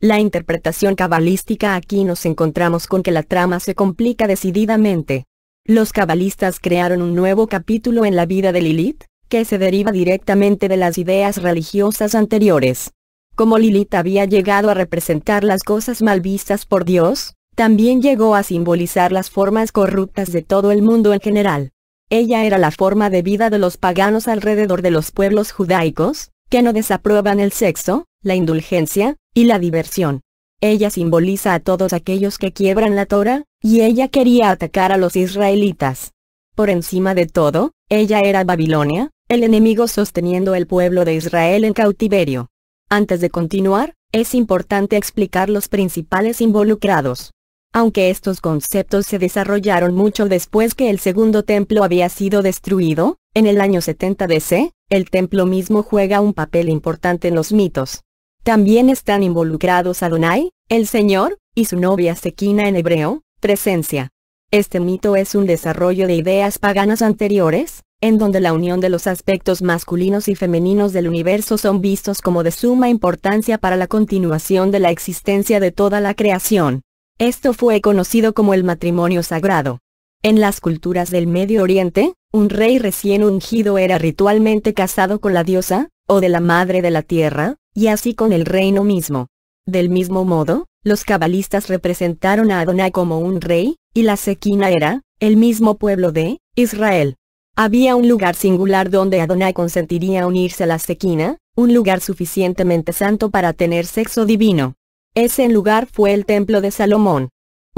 La interpretación cabalística aquí nos encontramos con que la trama se complica decididamente. Los cabalistas crearon un nuevo capítulo en la vida de Lilith, que se deriva directamente de las ideas religiosas anteriores. Como Lilith había llegado a representar las cosas mal vistas por Dios, también llegó a simbolizar las formas corruptas de todo el mundo en general. Ella era la forma de vida de los paganos alrededor de los pueblos judaicos, que no desaprueban el sexo, la indulgencia, y la diversión. Ella simboliza a todos aquellos que quiebran la Torah, y ella quería atacar a los israelitas. Por encima de todo, ella era Babilonia, el enemigo sosteniendo el pueblo de Israel en cautiverio. Antes de continuar, es importante explicar los principales involucrados. Aunque estos conceptos se desarrollaron mucho después que el segundo templo había sido destruido, en el año 70 DC, el templo mismo juega un papel importante en los mitos. También están involucrados Adonai, el Señor, y su novia Sequina en hebreo, presencia. Este mito es un desarrollo de ideas paganas anteriores, en donde la unión de los aspectos masculinos y femeninos del universo son vistos como de suma importancia para la continuación de la existencia de toda la creación. Esto fue conocido como el matrimonio sagrado. En las culturas del Medio Oriente, un rey recién ungido era ritualmente casado con la diosa, o de la madre de la tierra, y así con el reino mismo. Del mismo modo, los cabalistas representaron a Adonai como un rey, y la Sequina era, el mismo pueblo de, Israel. Había un lugar singular donde Adonai consentiría unirse a la Sequina, un lugar suficientemente santo para tener sexo divino. Ese lugar fue el templo de Salomón.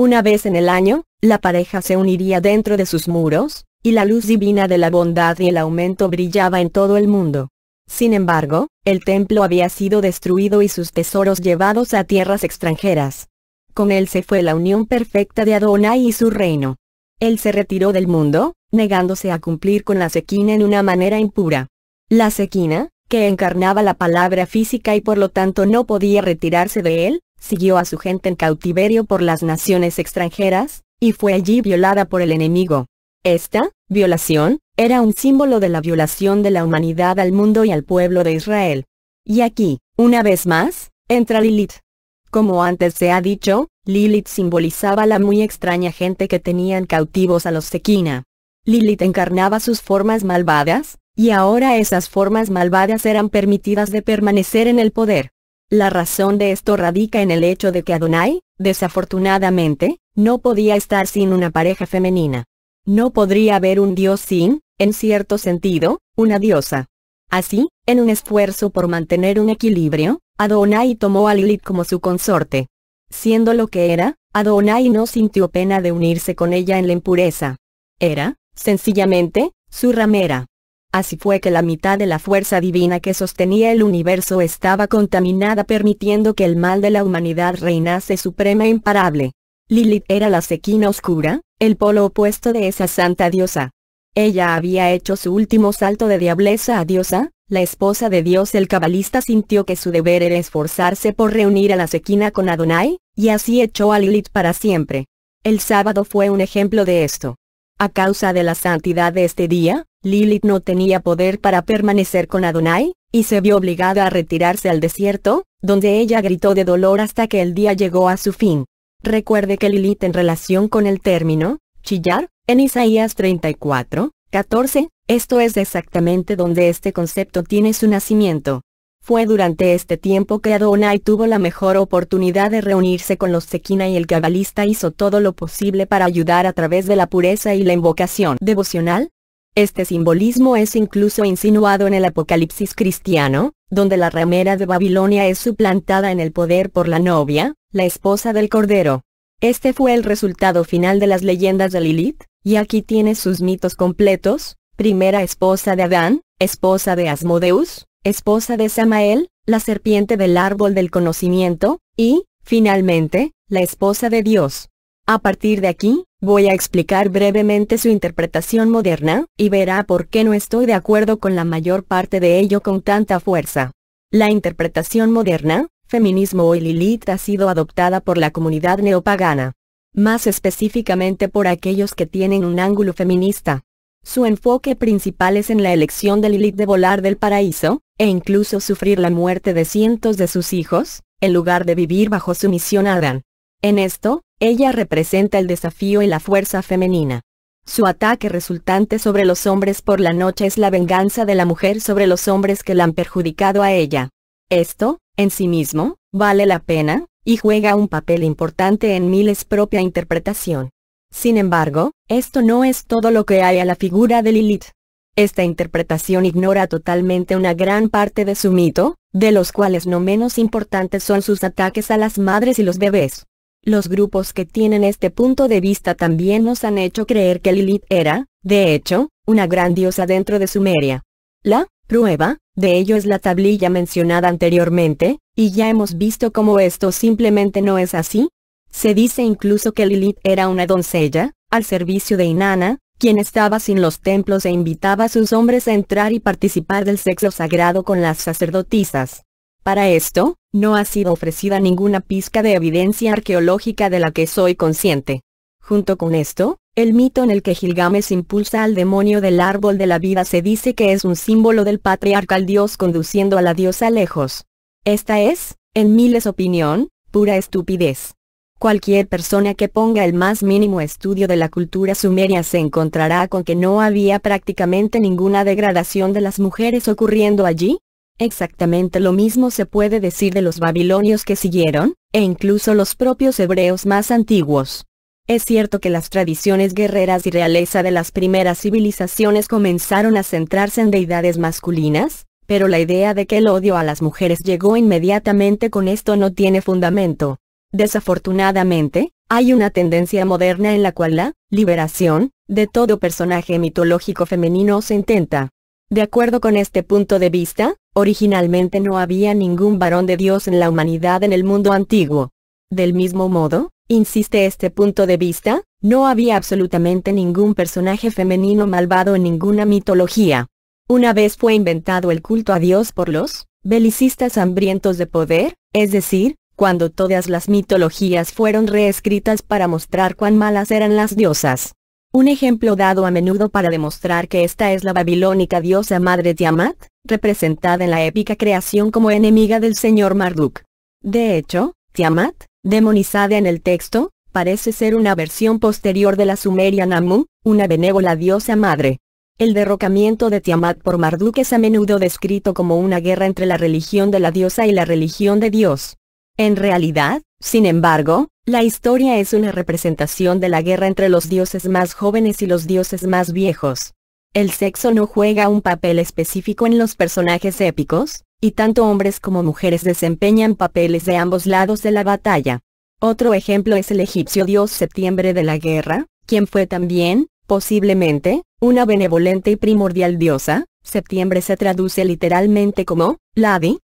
Una vez en el año, la pareja se uniría dentro de sus muros, y la luz divina de la bondad y el aumento brillaba en todo el mundo. Sin embargo, el templo había sido destruido y sus tesoros llevados a tierras extranjeras. Con él se fue la unión perfecta de Adonai y su reino. Él se retiró del mundo, negándose a cumplir con la sequina en una manera impura. La sequina, que encarnaba la palabra física y por lo tanto no podía retirarse de él, siguió a su gente en cautiverio por las naciones extranjeras, y fue allí violada por el enemigo. Esta, violación, era un símbolo de la violación de la humanidad al mundo y al pueblo de Israel. Y aquí, una vez más, entra Lilith. Como antes se ha dicho, Lilith simbolizaba la muy extraña gente que tenían cautivos a los Sequina. Lilith encarnaba sus formas malvadas, y ahora esas formas malvadas eran permitidas de permanecer en el poder. La razón de esto radica en el hecho de que Adonai, desafortunadamente, no podía estar sin una pareja femenina. No podría haber un dios sin, en cierto sentido, una diosa. Así, en un esfuerzo por mantener un equilibrio, Adonai tomó a Lilith como su consorte. Siendo lo que era, Adonai no sintió pena de unirse con ella en la impureza. Era, sencillamente, su ramera. Así fue que la mitad de la fuerza divina que sostenía el universo estaba contaminada permitiendo que el mal de la humanidad reinase suprema e imparable. Lilith era la sequina oscura, el polo opuesto de esa santa diosa. Ella había hecho su último salto de diableza a diosa, la esposa de Dios el cabalista sintió que su deber era esforzarse por reunir a la sequina con Adonai, y así echó a Lilith para siempre. El sábado fue un ejemplo de esto. A causa de la santidad de este día, Lilith no tenía poder para permanecer con Adonai, y se vio obligada a retirarse al desierto, donde ella gritó de dolor hasta que el día llegó a su fin. Recuerde que Lilith en relación con el término, chillar, en Isaías 34, 14, esto es exactamente donde este concepto tiene su nacimiento. Fue durante este tiempo que Adonai tuvo la mejor oportunidad de reunirse con los Sekina y el cabalista hizo todo lo posible para ayudar a través de la pureza y la invocación devocional. Este simbolismo es incluso insinuado en el Apocalipsis cristiano, donde la ramera de Babilonia es suplantada en el poder por la novia, la esposa del Cordero. Este fue el resultado final de las leyendas de Lilith, y aquí tiene sus mitos completos, primera esposa de Adán, esposa de Asmodeus, esposa de Samael, la serpiente del árbol del conocimiento, y, finalmente, la esposa de Dios. A partir de aquí, voy a explicar brevemente su interpretación moderna, y verá por qué no estoy de acuerdo con la mayor parte de ello con tanta fuerza. La interpretación moderna, feminismo o Lilith ha sido adoptada por la comunidad neopagana. Más específicamente por aquellos que tienen un ángulo feminista. Su enfoque principal es en la elección de Lilith de volar del paraíso, e incluso sufrir la muerte de cientos de sus hijos, en lugar de vivir bajo sumisión a Adán. En esto, ella representa el desafío y la fuerza femenina. Su ataque resultante sobre los hombres por la noche es la venganza de la mujer sobre los hombres que la han perjudicado a ella. Esto, en sí mismo, vale la pena, y juega un papel importante en Miles propia interpretación. Sin embargo, esto no es todo lo que hay a la figura de Lilith. Esta interpretación ignora totalmente una gran parte de su mito, de los cuales no menos importantes son sus ataques a las madres y los bebés. Los grupos que tienen este punto de vista también nos han hecho creer que Lilith era, de hecho, una gran diosa dentro de Sumeria. La prueba de ello es la tablilla mencionada anteriormente, y ya hemos visto cómo esto simplemente no es así, se dice incluso que Lilith era una doncella, al servicio de Inanna, quien estaba sin los templos e invitaba a sus hombres a entrar y participar del sexo sagrado con las sacerdotisas. Para esto, no ha sido ofrecida ninguna pizca de evidencia arqueológica de la que soy consciente. Junto con esto, el mito en el que Gilgames impulsa al demonio del árbol de la vida se dice que es un símbolo del patriarca dios conduciendo a la diosa lejos. Esta es, en miles opinión, pura estupidez. Cualquier persona que ponga el más mínimo estudio de la cultura sumeria se encontrará con que no había prácticamente ninguna degradación de las mujeres ocurriendo allí. Exactamente lo mismo se puede decir de los babilonios que siguieron, e incluso los propios hebreos más antiguos. Es cierto que las tradiciones guerreras y realeza de las primeras civilizaciones comenzaron a centrarse en deidades masculinas, pero la idea de que el odio a las mujeres llegó inmediatamente con esto no tiene fundamento. Desafortunadamente, hay una tendencia moderna en la cual la liberación de todo personaje mitológico femenino se intenta. De acuerdo con este punto de vista, originalmente no había ningún varón de Dios en la humanidad en el mundo antiguo. Del mismo modo, insiste este punto de vista, no había absolutamente ningún personaje femenino malvado en ninguna mitología. Una vez fue inventado el culto a Dios por los belicistas hambrientos de poder, es decir, cuando todas las mitologías fueron reescritas para mostrar cuán malas eran las diosas. Un ejemplo dado a menudo para demostrar que esta es la babilónica diosa madre Tiamat, representada en la épica creación como enemiga del señor Marduk. De hecho, Tiamat, demonizada en el texto, parece ser una versión posterior de la sumeria Namu, una benévola diosa madre. El derrocamiento de Tiamat por Marduk es a menudo descrito como una guerra entre la religión de la diosa y la religión de Dios. En realidad, sin embargo, la historia es una representación de la guerra entre los dioses más jóvenes y los dioses más viejos. El sexo no juega un papel específico en los personajes épicos, y tanto hombres como mujeres desempeñan papeles de ambos lados de la batalla. Otro ejemplo es el egipcio dios Septiembre de la Guerra, quien fue también, posiblemente, una benevolente y primordial diosa, septiembre se traduce literalmente como, Ladi.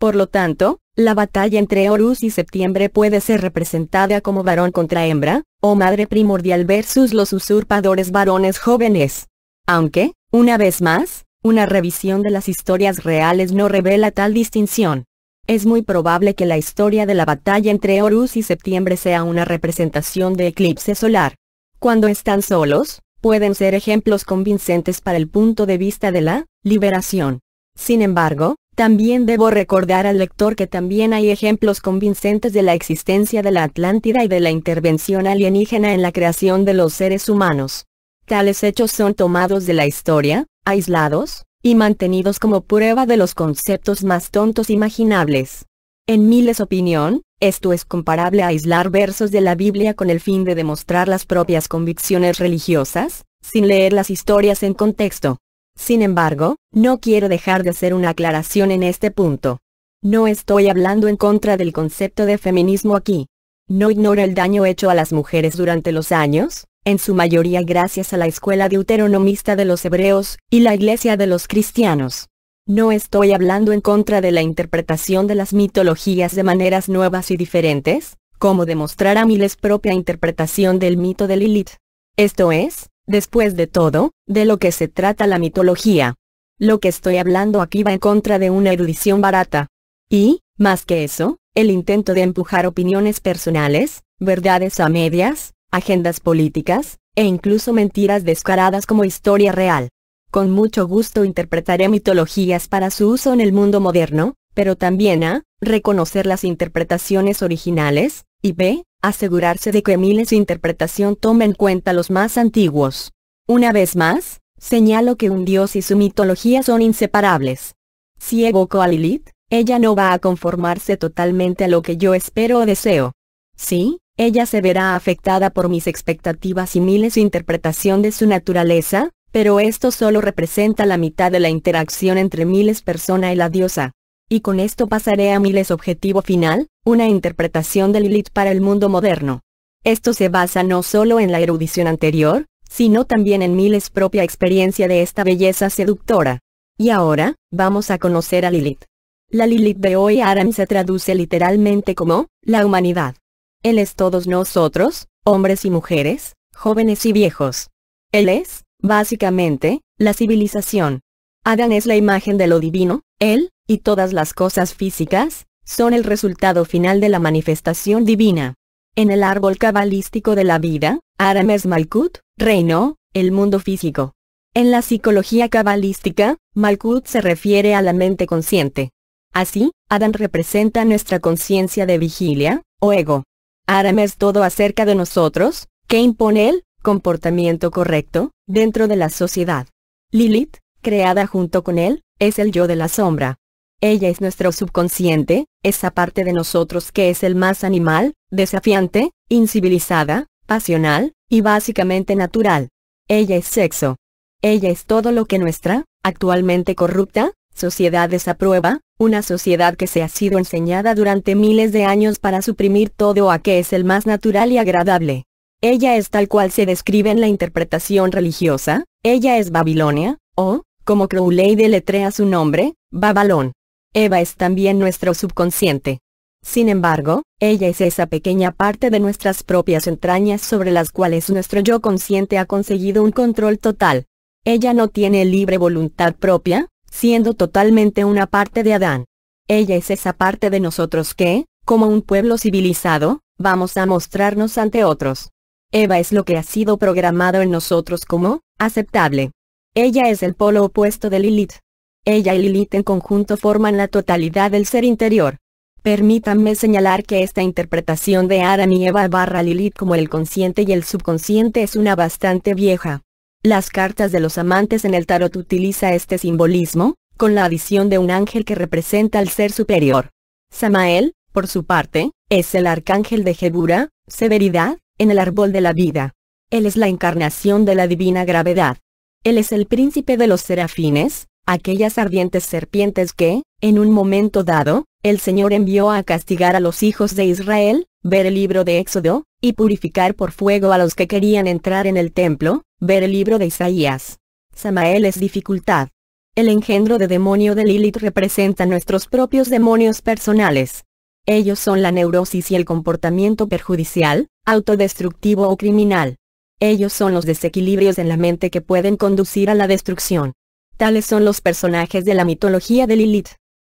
Por lo tanto, la batalla entre Horus y Septiembre puede ser representada como varón contra hembra, o madre primordial versus los usurpadores varones jóvenes. Aunque, una vez más, una revisión de las historias reales no revela tal distinción. Es muy probable que la historia de la batalla entre Horus y Septiembre sea una representación de eclipse solar. Cuando están solos, pueden ser ejemplos convincentes para el punto de vista de la liberación. Sin embargo, también debo recordar al lector que también hay ejemplos convincentes de la existencia de la Atlántida y de la intervención alienígena en la creación de los seres humanos. Tales hechos son tomados de la historia, aislados, y mantenidos como prueba de los conceptos más tontos imaginables. En Miles opinión, esto es comparable a aislar versos de la Biblia con el fin de demostrar las propias convicciones religiosas, sin leer las historias en contexto. Sin embargo, no quiero dejar de hacer una aclaración en este punto. No estoy hablando en contra del concepto de feminismo aquí. No ignoro el daño hecho a las mujeres durante los años, en su mayoría gracias a la escuela deuteronomista de los hebreos, y la iglesia de los cristianos. No estoy hablando en contra de la interpretación de las mitologías de maneras nuevas y diferentes, como demostrará mi propia interpretación del mito de Lilith. Esto es, Después de todo, de lo que se trata la mitología. Lo que estoy hablando aquí va en contra de una erudición barata. Y, más que eso, el intento de empujar opiniones personales, verdades a medias, agendas políticas, e incluso mentiras descaradas como historia real. Con mucho gusto interpretaré mitologías para su uso en el mundo moderno, pero también a, reconocer las interpretaciones originales, y b, asegurarse de que miles interpretación tome en cuenta los más antiguos. Una vez más, señalo que un dios y su mitología son inseparables. Si evoco a Lilith, ella no va a conformarse totalmente a lo que yo espero o deseo. Sí, ella se verá afectada por mis expectativas y miles interpretación de su naturaleza, pero esto solo representa la mitad de la interacción entre miles persona y la diosa y con esto pasaré a Miles objetivo final, una interpretación de Lilith para el mundo moderno. Esto se basa no solo en la erudición anterior, sino también en Miles propia experiencia de esta belleza seductora. Y ahora, vamos a conocer a Lilith. La Lilith de hoy Aram se traduce literalmente como, la humanidad. Él es todos nosotros, hombres y mujeres, jóvenes y viejos. Él es, básicamente, la civilización. Adán es la imagen de lo divino, él, y todas las cosas físicas, son el resultado final de la manifestación divina. En el árbol cabalístico de la vida, es Malkut, reinó, el mundo físico. En la psicología cabalística, Malkut se refiere a la mente consciente. Así, Adán representa nuestra conciencia de vigilia, o ego. Aram es todo acerca de nosotros, que impone el comportamiento correcto, dentro de la sociedad. Lilith, creada junto con él, es el yo de la sombra. Ella es nuestro subconsciente, esa parte de nosotros que es el más animal, desafiante, incivilizada, pasional, y básicamente natural. Ella es sexo. Ella es todo lo que nuestra, actualmente corrupta, sociedad desaprueba, una sociedad que se ha sido enseñada durante miles de años para suprimir todo a que es el más natural y agradable. Ella es tal cual se describe en la interpretación religiosa, ella es Babilonia, o, como Crowley deletrea su nombre, Babalón. Eva es también nuestro subconsciente. Sin embargo, ella es esa pequeña parte de nuestras propias entrañas sobre las cuales nuestro yo consciente ha conseguido un control total. Ella no tiene libre voluntad propia, siendo totalmente una parte de Adán. Ella es esa parte de nosotros que, como un pueblo civilizado, vamos a mostrarnos ante otros. Eva es lo que ha sido programado en nosotros como, aceptable. Ella es el polo opuesto de Lilith. Ella y Lilith en conjunto forman la totalidad del ser interior. Permítanme señalar que esta interpretación de Adam y Eva barra Lilith como el consciente y el subconsciente es una bastante vieja. Las cartas de los amantes en el tarot utiliza este simbolismo, con la adición de un ángel que representa al ser superior. Samael, por su parte, es el arcángel de Gebura, severidad, en el árbol de la vida. Él es la encarnación de la divina gravedad. Él es el príncipe de los serafines, aquellas ardientes serpientes que, en un momento dado, el Señor envió a castigar a los hijos de Israel, ver el libro de Éxodo, y purificar por fuego a los que querían entrar en el templo, ver el libro de Isaías. Samael es dificultad. El engendro de demonio de Lilith representa nuestros propios demonios personales. Ellos son la neurosis y el comportamiento perjudicial, autodestructivo o criminal. Ellos son los desequilibrios en la mente que pueden conducir a la destrucción. Tales son los personajes de la mitología de Lilith.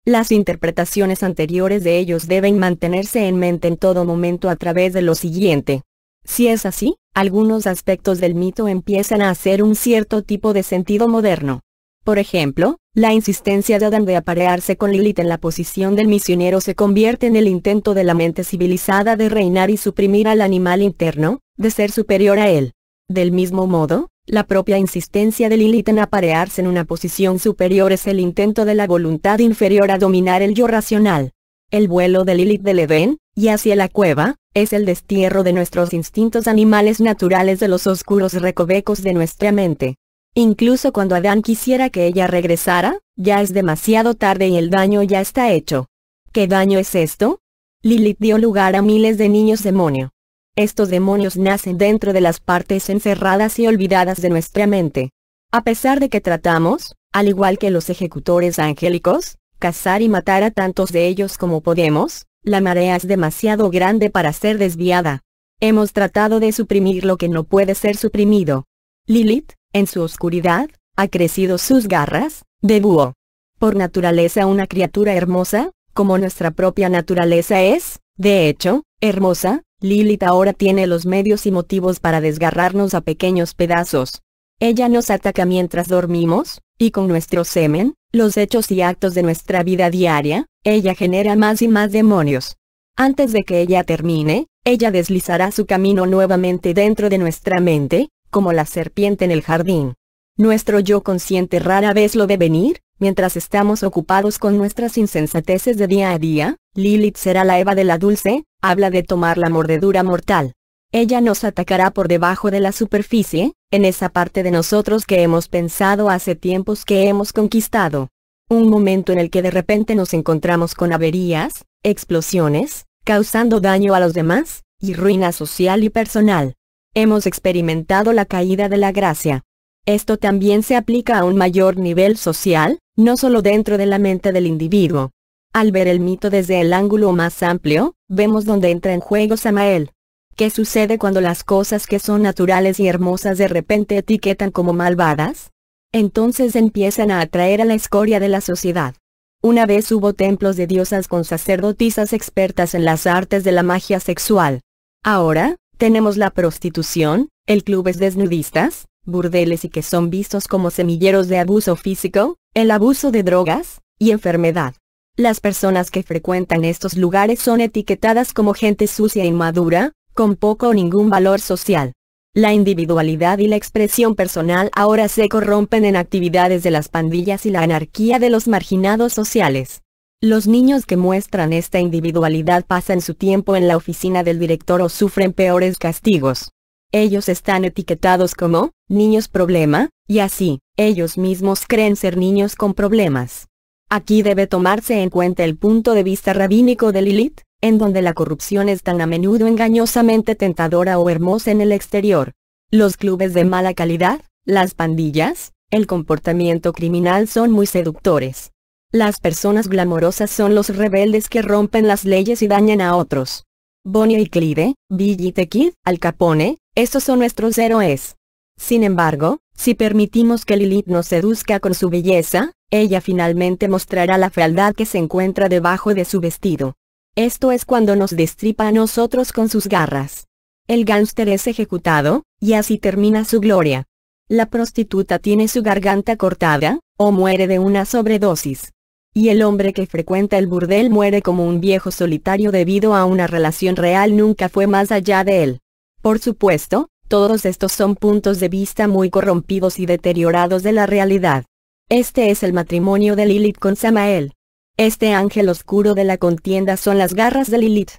Las interpretaciones anteriores de ellos deben mantenerse en mente en todo momento a través de lo siguiente. Si es así, algunos aspectos del mito empiezan a hacer un cierto tipo de sentido moderno. Por ejemplo, la insistencia de Adán de aparearse con Lilith en la posición del misionero se convierte en el intento de la mente civilizada de reinar y suprimir al animal interno, de ser superior a él. Del mismo modo, la propia insistencia de Lilith en aparearse en una posición superior es el intento de la voluntad inferior a dominar el yo racional. El vuelo de Lilith del Edén, y hacia la cueva, es el destierro de nuestros instintos animales naturales de los oscuros recovecos de nuestra mente. Incluso cuando Adán quisiera que ella regresara, ya es demasiado tarde y el daño ya está hecho. ¿Qué daño es esto? Lilith dio lugar a miles de niños demonio. Estos demonios nacen dentro de las partes encerradas y olvidadas de nuestra mente. A pesar de que tratamos, al igual que los ejecutores angélicos, cazar y matar a tantos de ellos como podemos, la marea es demasiado grande para ser desviada. Hemos tratado de suprimir lo que no puede ser suprimido. Lilith, en su oscuridad, ha crecido sus garras, de búho. Por naturaleza una criatura hermosa, como nuestra propia naturaleza es, de hecho, hermosa, Lilith ahora tiene los medios y motivos para desgarrarnos a pequeños pedazos. Ella nos ataca mientras dormimos, y con nuestro semen, los hechos y actos de nuestra vida diaria, ella genera más y más demonios. Antes de que ella termine, ella deslizará su camino nuevamente dentro de nuestra mente, como la serpiente en el jardín. Nuestro yo consciente rara vez lo ve venir, Mientras estamos ocupados con nuestras insensateces de día a día, Lilith será la Eva de la dulce, habla de tomar la mordedura mortal. Ella nos atacará por debajo de la superficie, en esa parte de nosotros que hemos pensado hace tiempos que hemos conquistado. Un momento en el que de repente nos encontramos con averías, explosiones, causando daño a los demás, y ruina social y personal. Hemos experimentado la caída de la gracia. Esto también se aplica a un mayor nivel social, no solo dentro de la mente del individuo. Al ver el mito desde el ángulo más amplio, vemos donde entra en juego Samael. ¿Qué sucede cuando las cosas que son naturales y hermosas de repente etiquetan como malvadas? Entonces empiezan a atraer a la escoria de la sociedad. Una vez hubo templos de diosas con sacerdotisas expertas en las artes de la magia sexual. Ahora, tenemos la prostitución, el clubes desnudistas, burdeles y que son vistos como semilleros de abuso físico, el abuso de drogas, y enfermedad. Las personas que frecuentan estos lugares son etiquetadas como gente sucia e inmadura, con poco o ningún valor social. La individualidad y la expresión personal ahora se corrompen en actividades de las pandillas y la anarquía de los marginados sociales. Los niños que muestran esta individualidad pasan su tiempo en la oficina del director o sufren peores castigos. Ellos están etiquetados como niños problema, y así, ellos mismos creen ser niños con problemas. Aquí debe tomarse en cuenta el punto de vista rabínico de Lilith, en donde la corrupción es tan a menudo engañosamente tentadora o hermosa en el exterior. Los clubes de mala calidad, las pandillas, el comportamiento criminal son muy seductores. Las personas glamorosas son los rebeldes que rompen las leyes y dañan a otros. Bonnie y Clyde, Billy the Kid, Al Capone, estos son nuestros héroes. Sin embargo, si permitimos que Lilith nos seduzca con su belleza, ella finalmente mostrará la fealdad que se encuentra debajo de su vestido. Esto es cuando nos destripa a nosotros con sus garras. El gángster es ejecutado, y así termina su gloria. La prostituta tiene su garganta cortada, o muere de una sobredosis. Y el hombre que frecuenta el burdel muere como un viejo solitario debido a una relación real nunca fue más allá de él. Por supuesto, todos estos son puntos de vista muy corrompidos y deteriorados de la realidad. Este es el matrimonio de Lilith con Samael. Este ángel oscuro de la contienda son las garras de Lilith.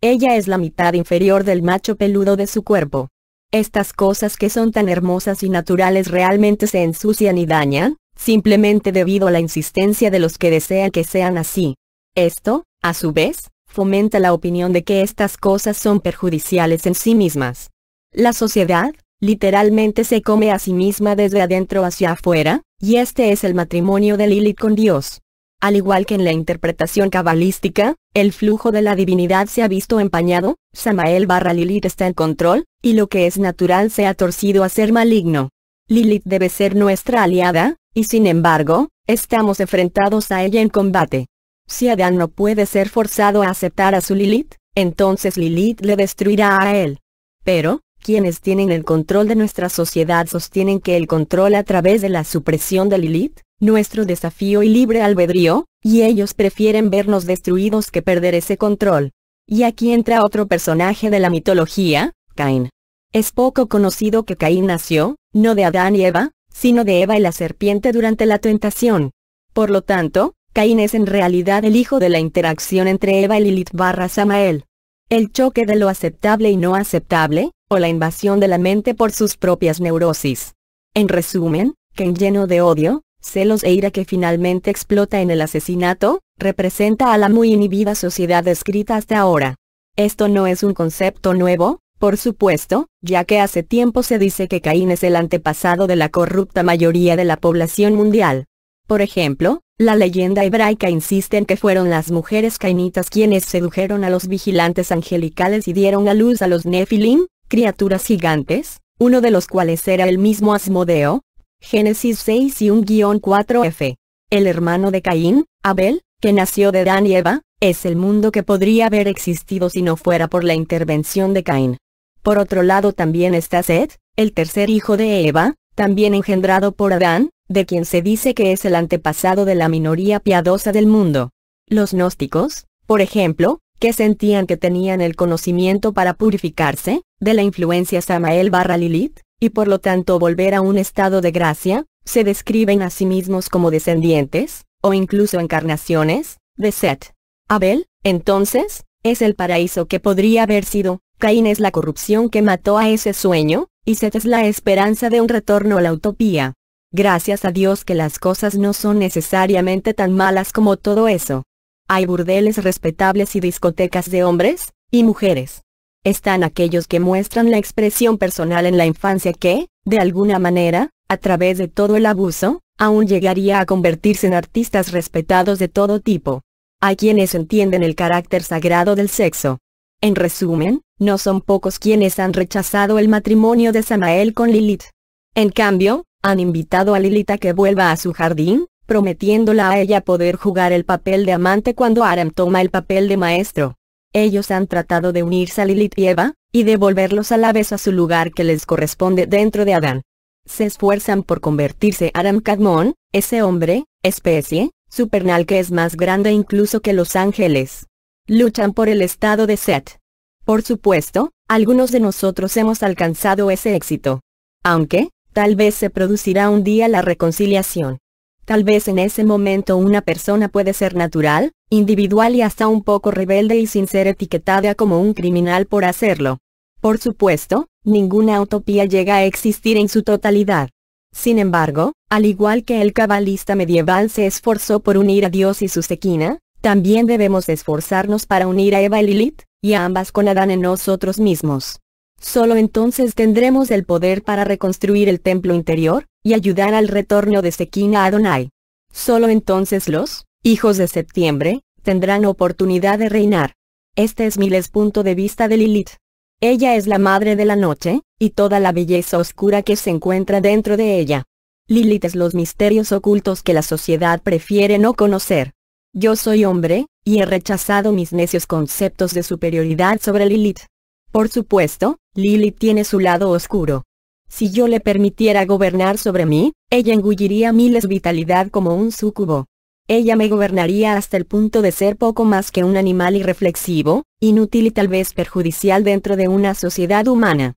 Ella es la mitad inferior del macho peludo de su cuerpo. Estas cosas que son tan hermosas y naturales realmente se ensucian y dañan, simplemente debido a la insistencia de los que desean que sean así. Esto, a su vez, fomenta la opinión de que estas cosas son perjudiciales en sí mismas. La sociedad, literalmente se come a sí misma desde adentro hacia afuera, y este es el matrimonio de Lilith con Dios. Al igual que en la interpretación cabalística, el flujo de la divinidad se ha visto empañado, Samael barra Lilith está en control, y lo que es natural se ha torcido a ser maligno. Lilith debe ser nuestra aliada, y sin embargo, estamos enfrentados a ella en combate. Si Adán no puede ser forzado a aceptar a su Lilith, entonces Lilith le destruirá a él. Pero, quienes tienen el control de nuestra sociedad sostienen que el control a través de la supresión de Lilith, nuestro desafío y libre albedrío, y ellos prefieren vernos destruidos que perder ese control. Y aquí entra otro personaje de la mitología, Cain. Es poco conocido que Caín nació, no de Adán y Eva, sino de Eva y la serpiente durante la tentación. Por lo tanto, Caín es en realidad el hijo de la interacción entre Eva y Lilith barra Samael. El choque de lo aceptable y no aceptable, o la invasión de la mente por sus propias neurosis. En resumen, Cain lleno de odio, celos e ira que finalmente explota en el asesinato, representa a la muy inhibida sociedad descrita hasta ahora. Esto no es un concepto nuevo, por supuesto, ya que hace tiempo se dice que Caín es el antepasado de la corrupta mayoría de la población mundial. Por ejemplo, la leyenda hebraica insiste en que fueron las mujeres cainitas quienes sedujeron a los vigilantes angelicales y dieron a luz a los nefilim, criaturas gigantes, uno de los cuales era el mismo Asmodeo. Génesis 6 y 1-4f. El hermano de Caín, Abel, que nació de Dan y Eva, es el mundo que podría haber existido si no fuera por la intervención de Caín. Por otro lado también está Seth, el tercer hijo de Eva, también engendrado por Adán, de quien se dice que es el antepasado de la minoría piadosa del mundo. Los gnósticos, por ejemplo, que sentían que tenían el conocimiento para purificarse, de la influencia Samael barra Lilith, y por lo tanto volver a un estado de gracia, se describen a sí mismos como descendientes, o incluso encarnaciones, de Set. Abel, entonces, es el paraíso que podría haber sido, Caín es la corrupción que mató a ese sueño, y Set es la esperanza de un retorno a la utopía. Gracias a Dios que las cosas no son necesariamente tan malas como todo eso. Hay burdeles respetables y discotecas de hombres y mujeres. Están aquellos que muestran la expresión personal en la infancia que, de alguna manera, a través de todo el abuso, aún llegaría a convertirse en artistas respetados de todo tipo. Hay quienes entienden el carácter sagrado del sexo. En resumen, no son pocos quienes han rechazado el matrimonio de Samael con Lilith. En cambio, han invitado a Lilith que vuelva a su jardín, prometiéndola a ella poder jugar el papel de amante cuando Aram toma el papel de maestro. Ellos han tratado de unirse a Lilith y Eva, y devolverlos a la vez a su lugar que les corresponde dentro de Adán. Se esfuerzan por convertirse Aram Cadmon, ese hombre, especie, supernal que es más grande incluso que los ángeles. Luchan por el estado de Seth. Por supuesto, algunos de nosotros hemos alcanzado ese éxito. Aunque, Tal vez se producirá un día la reconciliación. Tal vez en ese momento una persona puede ser natural, individual y hasta un poco rebelde y sin ser etiquetada como un criminal por hacerlo. Por supuesto, ninguna utopía llega a existir en su totalidad. Sin embargo, al igual que el cabalista medieval se esforzó por unir a Dios y su sequina, también debemos esforzarnos para unir a Eva y Lilith, y a ambas con Adán en nosotros mismos. Solo entonces tendremos el poder para reconstruir el templo interior, y ayudar al retorno de Sequina a Adonai. Solo entonces los, hijos de septiembre, tendrán oportunidad de reinar. Este es mi punto de vista de Lilith. Ella es la madre de la noche, y toda la belleza oscura que se encuentra dentro de ella. Lilith es los misterios ocultos que la sociedad prefiere no conocer. Yo soy hombre, y he rechazado mis necios conceptos de superioridad sobre Lilith. Por supuesto, Lily tiene su lado oscuro. Si yo le permitiera gobernar sobre mí, ella engulliría miles vitalidad como un sucubo. Ella me gobernaría hasta el punto de ser poco más que un animal irreflexivo, inútil y tal vez perjudicial dentro de una sociedad humana.